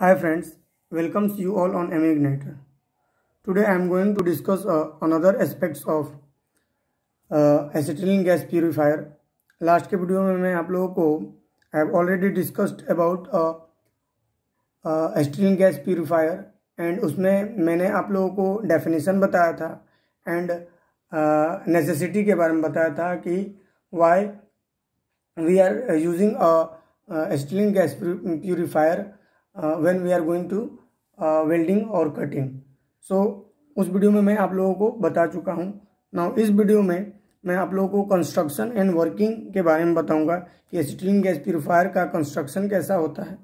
Hi friends, welcomes you all on Igniter. Today I am going to discuss uh, another aspects of acetylene gas purifier last के video में मैं आप लोगों को I have already discussed about acetylene gas purifier and उसमें मैंने आप लोगों को डेफिनेशन बताया था एंड नेसेसिटी uh, के बारे में बताया था कि why we are using acetylene gas purifier uh, when we are going to uh, welding or cutting so उस वीडियो में मैं आप लोगों को बता चुका हूँ ना इस वीडियो में मैं आप लोगों को कंस्ट्रक्शन एंड वर्किंग के बारे में बताऊंगा कि स्ट्रीम गैस प्योरीफायर का कंस्ट्रक्शन कैसा होता है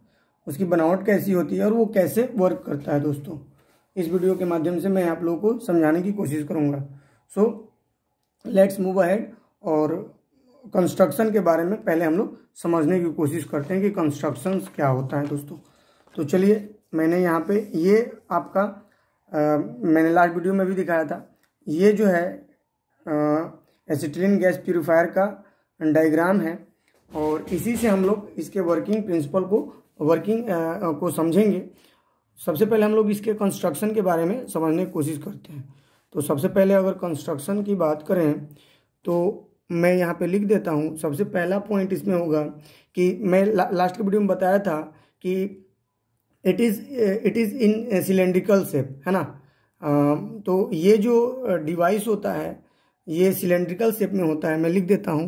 उसकी बनावट कैसी होती है और वो कैसे वर्क करता है दोस्तों इस वीडियो के माध्यम से मैं आप लोगों को समझाने की कोशिश करूँगा सो लेट्स मूव अहेड और कंस्ट्रक्शन के बारे में पहले हम लोग समझने की कोशिश करते हैं कि कंस्ट्रक्शन क्या होता है दोस्तों तो चलिए मैंने यहाँ पे ये आपका आ, मैंने लास्ट वीडियो में भी दिखाया था ये जो है एसिटिलीन गैस प्योरीफायर का डायग्राम है और इसी से हम लोग इसके वर्किंग प्रिंसिपल को वर्किंग आ, को समझेंगे सबसे पहले हम लोग इसके कंस्ट्रक्शन के बारे में समझने की कोशिश करते हैं तो सबसे पहले अगर कंस्ट्रक्शन की बात करें तो मैं यहाँ पे लिख देता हूँ सबसे पहला पॉइंट इसमें होगा कि मैं ला, लास्ट के वीडियो में बताया था कि it is it is in cylindrical shape है ना uh, तो ये जो डिवाइस uh, होता है ये सिलेंड्रिकल शेप में होता है मैं लिख देता हूँ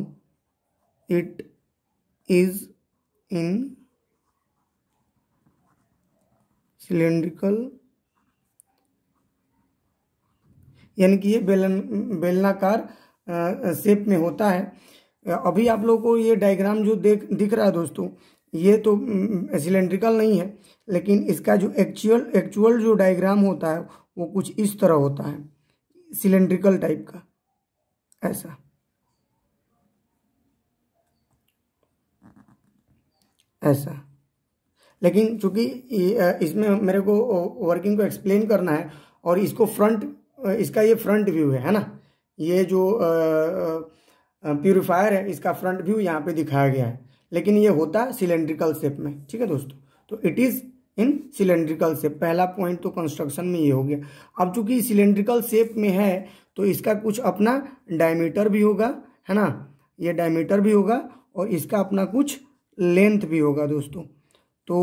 इट इज़ इन सिलेंड्रिकल यानी कि ये बेलन बेलनाकार शेप uh, uh, में होता है अभी आप लोगों को ये डायग्राम जो देख दिख रहा है दोस्तों ये तो सिलेंड्रिकल हम्म, नहीं है लेकिन इसका जो एक्चुअल एक्चुअल जो डायग्राम होता है वो कुछ इस तरह होता है सिलेंड्रिकल टाइप का ऐसा ऐसा लेकिन चूंकि इसमें मेरे को वर्किंग को एक्सप्लेन करना है और इसको फ्रंट इसका ये फ्रंट व्यू है है ना ये जो प्योरीफायर है इसका फ्रंट व्यू यहाँ पे दिखाया गया है लेकिन ये होता है सिलेंड्रिकल शेप में ठीक है दोस्तों तो it is in cylindrical shape पहला पॉइंट तो कंस्ट्रक्शन में ये हो गया अब चूंकि सिलेंड्रिकल शेप में है तो इसका कुछ अपना डायमीटर भी होगा है ना ये डायमीटर भी होगा और इसका अपना कुछ लेंथ भी होगा दोस्तों तो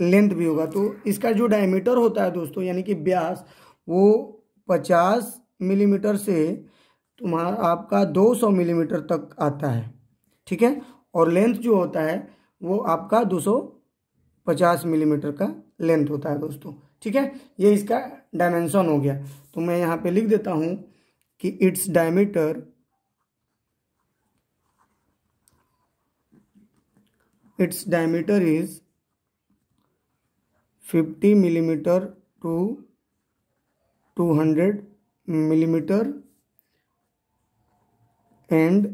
लेंथ भी होगा तो इसका जो डायमीटर होता है दोस्तों यानी कि ब्यास वो पचास मिलीमीटर से तुम्हारा आपका दो सौ मिलीमीटर तक आता है ठीक है और लेंथ जो होता है वो आपका 250 मिलीमीटर का लेंथ होता है दोस्तों ठीक है ये इसका डायमेंशन हो गया तो मैं यहाँ पे लिख देता हूँ कि its diameter its diameter is 50 millimetre to 200 millimetre and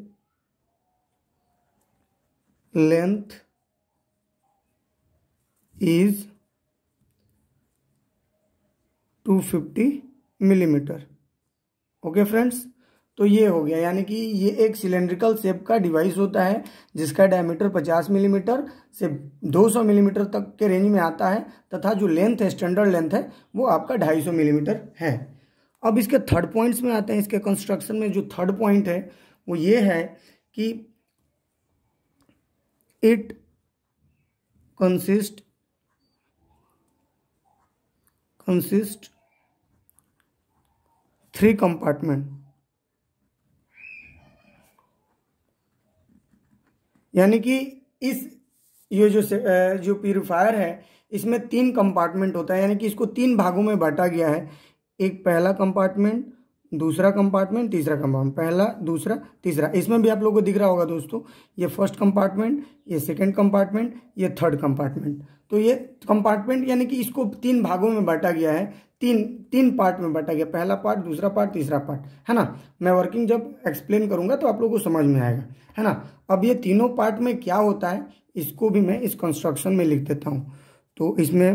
length is 250 millimetre okay friends तो ये हो गया यानी कि ये एक सिलेंड्रिकल सेप का डिवाइस होता है जिसका डायमीटर 50 मिलीमीटर से 200 मिलीमीटर तक के रेंज में आता है तथा जो लेंथ है स्टैंडर्ड लेंथ है वो आपका 250 मिलीमीटर है अब इसके थर्ड पॉइंट्स में आते हैं इसके कंस्ट्रक्शन में जो थर्ड पॉइंट है वो ये है कि it consist consist three compartment यानी कि इस ये जो जो प्यूरिफायर है इसमें तीन कंपार्टमेंट होता है यानी कि इसको तीन भागों में बांटा गया है एक पहला कंपार्टमेंट दूसरा कंपार्टमेंट तीसरा कंपार्टमेंट पहला दूसरा तीसरा इसमें भी आप लोगों को दिख रहा होगा दोस्तों ये फर्स्ट कंपार्टमेंट ये सेकंड कंपार्टमेंट ये थर्ड कंपार्टमेंट तो ये कंपार्टमेंट यानी कि इसको तीन भागों में बांटा गया है तीन तीन पार्ट में बांटा गया पहला पार्ट दूसरा पार्ट तीसरा पार्ट है ना मैं वर्किंग जब एक्सप्लेन करूंगा तो आप लोगों को समझ में आएगा है ना अब ये तीनों पार्ट में क्या होता है इसको भी मैं इस कंस्ट्रक्शन में लिख देता हूँ तो इसमें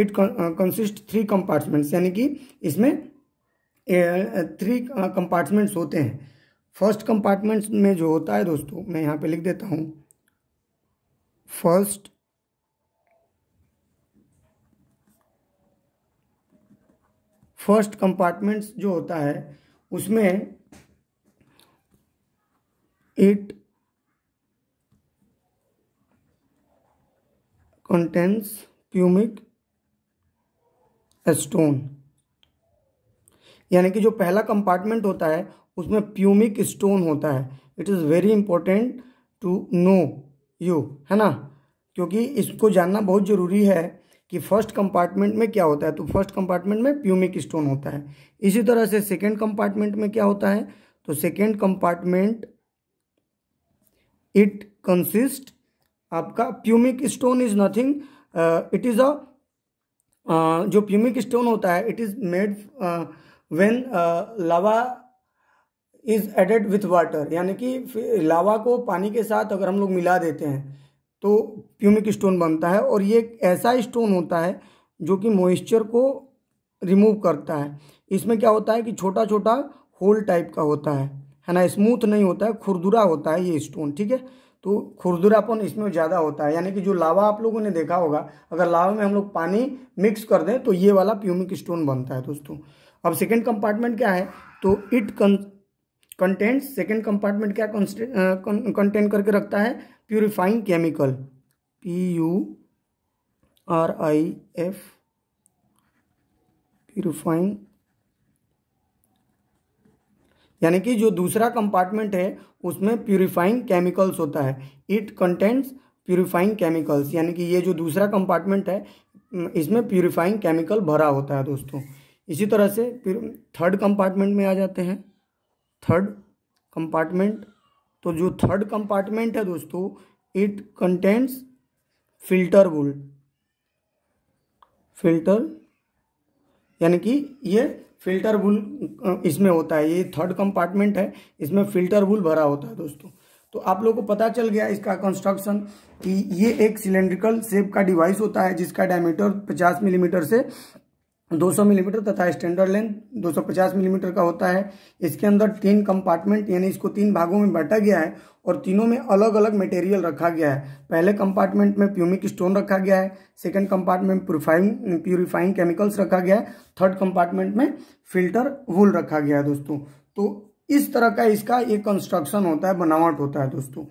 इट कंसिस्ट थ्री कंपार्टमेंट्स यानी कि इसमें थ्री कंपार्टमेंट्स होते हैं फर्स्ट कंपार्टमेंट्स में जो होता है दोस्तों मैं यहाँ पे लिख देता हूँ फर्स्ट फर्स्ट कंपार्टमेंट्स जो होता है उसमें इट कंटेंस प्यूमिक स्टोन यानी कि जो पहला कंपार्टमेंट होता है उसमें प्यूमिक स्टोन होता है it is very important to know you है ना क्योंकि इसको जानना बहुत ज़रूरी है कि फर्स्ट कंपार्टमेंट में क्या होता है तो फर्स्ट कंपार्टमेंट में प्यूमिक स्टोन होता है इसी तरह से सेकेंड कंपार्टमेंट में क्या होता है तो सेकेंड कंपार्टमेंट इट कंसिस्ट आपका pumice stone is nothing it is a जो प्यूमिक स्टोन होता है it is made when lava is added with water यानी कि लावा को पानी के साथ अगर हम लोग मिला देते हैं तो प्यूमिक स्टोन बनता है और ये ऐसा स्टोन होता है जो कि मॉइस्चर को रिमूव करता है इसमें क्या होता है कि छोटा छोटा होल टाइप का होता है है ना स्मूथ नहीं होता है खुरदुरा होता है ये स्टोन ठीक है तो खुरदुरापन इसमें ज़्यादा होता है यानी कि जो लावा आप लोगों ने देखा होगा अगर लावा में हम लोग पानी मिक्स कर दें तो ये वाला प्यूमिक स्टोन बनता है दोस्तों अब सेकेंड कंपार्टमेंट क्या है तो इट कंटेंट सेकेंड कंपार्टमेंट क्या कंटेंट करके रखता है purifying chemical P U R I F purifying यानी कि जो दूसरा कंपार्टमेंट है उसमें प्यूरिफाइंग केमिकल्स होता है इट कंटेंट्स प्यूरिफाइंग केमिकल्स यानी कि ये जो दूसरा कंपार्टमेंट है इसमें प्यूरिफाइंग केमिकल भरा होता है दोस्तों इसी तरह से फिर थर्ड कंपार्टमेंट में आ जाते हैं थर्ड कंपार्टमेंट तो जो थर्ड कंपार्टमेंट है दोस्तों it contents filter wool filter यानी कि ये फिल्टर बुल इसमें होता है ये थर्ड कंपार्टमेंट है इसमें फिल्टर बुल भरा होता है दोस्तों तो आप लोगों को पता चल गया इसका कंस्ट्रक्शन कि ये एक सिलेंड्रिकल सेप का डिवाइस होता है जिसका डायमीटर 50 मिलीमीटर से 200 मिलीमीटर mm तथा स्टैंडर्ड लेंथ 250 मिलीमीटर mm का होता है इसके अंदर तीन कंपार्टमेंट यानी इसको तीन भागों में बांटा गया है और तीनों में अलग अलग मटेरियल रखा गया है पहले कंपार्टमेंट में प्यूमिक स्टोन रखा गया है second compartment purifying purifying chemicals रखा गया है थर्ड कंपार्टमेंट में फिल्टर वूल रखा गया है दोस्तों तो इस तरह का इसका एक कंस्ट्रक्शन होता है बनावट होता है दोस्तों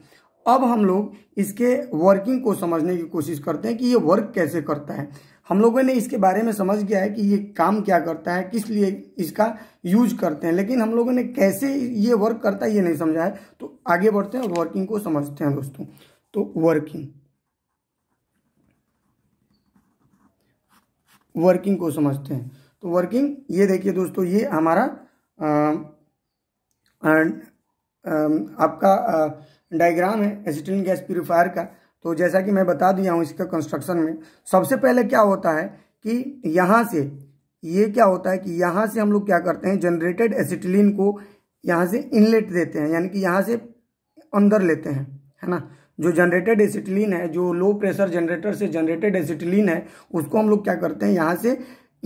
अब हम लोग इसके वर्किंग को समझने की कोशिश करते हैं कि ये वर्क कैसे करता है हम लोगों ने इसके बारे में समझ गया है कि ये काम क्या करता है किस लिए इसका यूज करते हैं लेकिन हम लोगों ने कैसे ये वर्क करता है ये नहीं समझा है तो आगे बढ़ते हैं वर्किंग को समझते हैं दोस्तों तो वर्किंग वर्किंग को समझते हैं तो वर्किंग ये देखिए दोस्तों ये हमारा आ, आ, आ, आपका डायग्राम है एसिटिन गैस प्यूरिफायर का तो जैसा कि मैं बता दिया हूँ इसके कंस्ट्रक्शन में सबसे पहले क्या होता है कि यहाँ से ये क्या होता है कि यहाँ से हम लोग क्या करते हैं जनरेटेड एसिटिलीन को यहाँ से इनलेट देते हैं यानी कि यहाँ से अंदर लेते हैं है ना जो जनरेटेड एसिटिलीन है जो लो प्रेशर जनरेटर से जनरेटेड एसिटिलीन है उसको हम लोग क्या करते हैं यहाँ से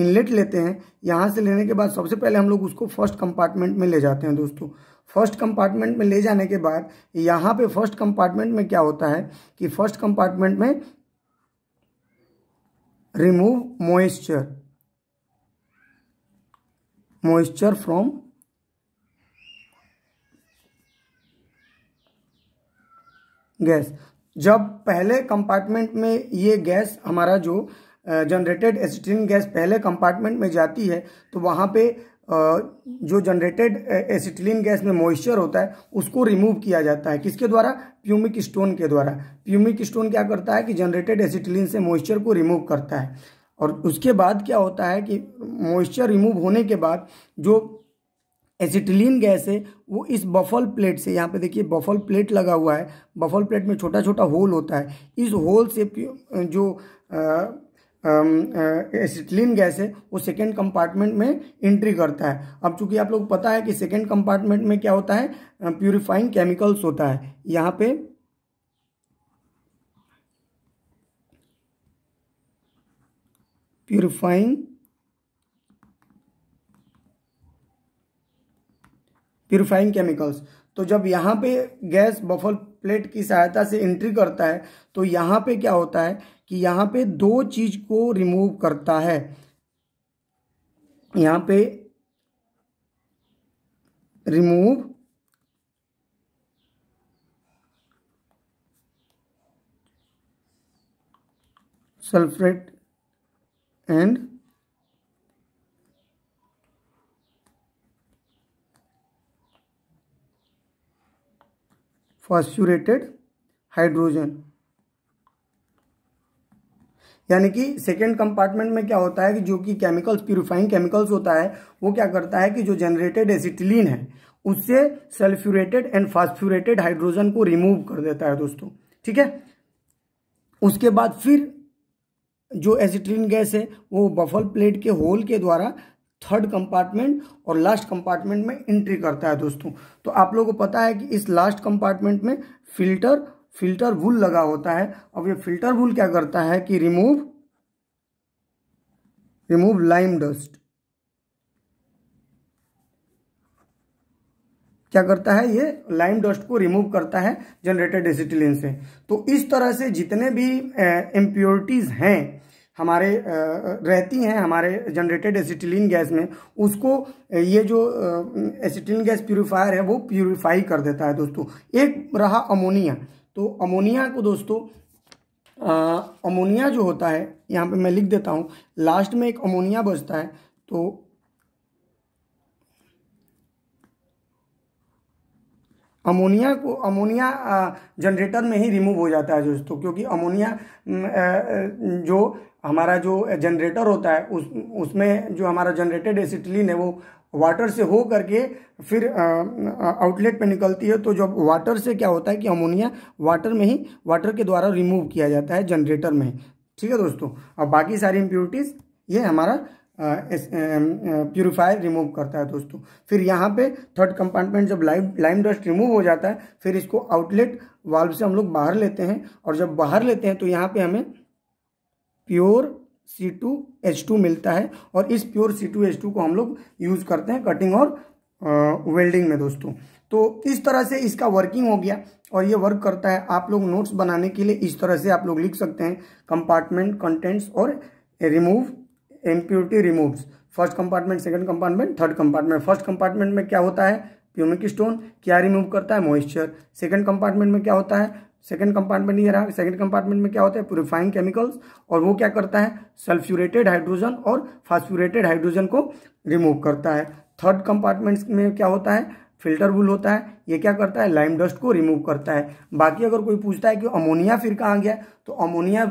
इनलेट लेते हैं यहाँ से लेने के बाद सबसे पहले हम लोग उसको फर्स्ट कंपार्टमेंट में ले जाते हैं दोस्तों फर्स्ट कंपार्टमेंट में ले जाने के बाद यहाँ पे फर्स्ट कंपार्टमेंट में क्या होता है कि फर्स्ट कंपार्टमेंट में remove moisture moisture from gas जब पहले कंपार्टमेंट में ये गैस हमारा जो जनरेटेड एसिटिन गैस पहले कंपार्टमेंट में जाती है तो वहाँ पे जो जनरेटेड एसिटिलीन गैस में मॉइस्चर होता है उसको रिमूव किया जाता है किसके द्वारा प्यूमिक स्टोन के द्वारा प्यूमिक स्टोन क्या करता है कि जनरेटेड एसिटिलीन से मॉइस्चर को रिमूव करता है और उसके बाद क्या होता है कि मॉइस्चर रिमूव होने के बाद जो एसिटिलीन गैस है वो इस बफल प्लेट से यहाँ पे देखिए बफल प्लेट लगा हुआ है बफल प्लेट में छोटा छोटा होल होता है इस होल से जो एसिटिलीन गैस है वो सेकेंड कंपार्टमेंट में एंट्री करता है अब चूंकि आप लोग पता है कि सेकेंड कंपार्टमेंट में क्या होता है प्यूरिफाइंग केमिकल्स होता है यहाँ पे प्यूरिफाइंग प्यूरिफाइंग केमिकल्स तो जब यहाँ पे गैस बफल प्लेट की सहायता से एंट्री करता है तो यहाँ पे क्या होता है कि यहाँ पे दो चीज़ को रिमूव करता है यहाँ पे remove sulphuretted and phosphuretted hydrogen यानी कि सेकेंड कंपार्टमेंट में क्या होता है कि जो कि केमिकल्स प्यूरिफाइंग केमिकल्स होता है वो क्या करता है कि जो जनरेटेड एसिटिलीन है उससे सल्फ्यूरेटेड एंड फास्फ्यूरेटेड हाइड्रोजन को रिमूव कर देता है दोस्तों ठीक है उसके बाद फिर जो एसिटिलीन गैस है वो बफल प्लेट के होल के द्वारा थर्ड कंपार्टमेंट और लास्ट कंपार्टमेंट में एंट्री करता है दोस्तों तो आप लोगों को पता है कि इस लास्ट कंपार्टमेंट में फिल्टर फिल्टर भूल लगा होता है अब ये फिल्टर भूल क्या करता है कि रिमूव रिमूव लाइम डस्ट क्या करता है ये लाइम डस्ट को रिमूव करता है जनरेटेड एसिटिलिन से तो इस तरह से जितने भी इम्प्योरिटीज हैं हमारे रहती हैं हमारे जनरेटेड एसिटिलिन गैस में उसको ये जो एसिटिलिन गैस प्यूरिफायर है वो प्यूरिफाई कर देता है दोस्तों एक रहा अमोनिया तो अमोनिया को दोस्तों अमोनिया जो होता है यहाँ पे मैं लिख देता हूँ लास्ट में एक अमोनिया बचता है तो अमोनिया को अमोनिया जनरेटर में ही रिमूव हो जाता है दोस्तों क्योंकि अमोनिया जो हमारा जो जनरेटर होता है उस उसमें जो हमारा जनरेटेड एसिटिलीन है वो वाटर से हो करके फिर आउटलेट पे निकलती है तो जब वाटर से क्या होता है कि अमोनिया वाटर में ही वाटर के द्वारा रिमूव किया जाता है जनरेटर में ठीक है दोस्तों और बाकी सारी इम्प्योरिटीज़ ये हमारा प्योरीफायर रिमूव करता है दोस्तों फिर यहाँ पे थर्ड कंपार्टमेंट जब लाइम लाइम डस्ट रिमूव हो जाता है फिर इसको आउटलेट वाल्व से हम लोग बाहर लेते हैं और जब बाहर लेते हैं तो यहाँ पे हमें pure C two H two मिलता है और इस pure C two H two को हम लोग यूज़ करते हैं कटिंग और वेल्डिंग में दोस्तों तो इस तरह से इसका वर्किंग हो गया और ये वर्क करता है आप लोग नोट्स बनाने के लिए इस तरह से आप लोग लिख सकते हैं कंपार्टमेंट कंटेंट्स और remove impurity removes first compartment second compartment third compartment first compartment में क्या होता है प्यूमिक स्टोन क्या रिमूव करता है मॉइस्चर सेकंड कंपार्टमेंट में क्या होता है सेकेंड कंपार्टमेंट ये रहा सेकेंड कंपार्टमेंट में क्या होता है प्योरीफाइंग केमिकल्स और वो क्या करता है सल्फ्यूरेटेड हाइड्रोजन और फास्फ्यूरेटेड हाइड्रोजन को रिमूव करता है थर्ड कंपार्टमेंट्स में क्या होता है फिल्टर बुल होता है ये क्या करता है लाइम डस्ट को रिमूव करता है बाकी अगर कोई पूछता है कि अमोनिया फिर कहाँ गया तो अमोनिया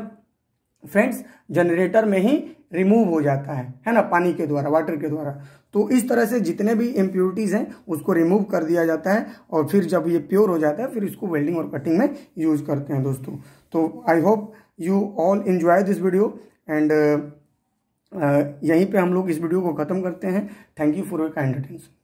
फ्रेंड्स जनरेटर में ही रिमूव हो जाता है है ना पानी के द्वारा वाटर के द्वारा तो इस तरह से जितने भी इम्प्योरिटीज़ हैं उसको रिमूव कर दिया जाता है और फिर जब ये प्योर हो जाता है फिर इसको वेल्डिंग और कटिंग में यूज करते हैं दोस्तों तो I hope you all enjoy this video and यहीं पे हम लोग इस वीडियो को ख़त्म करते हैं thank you for your kind attention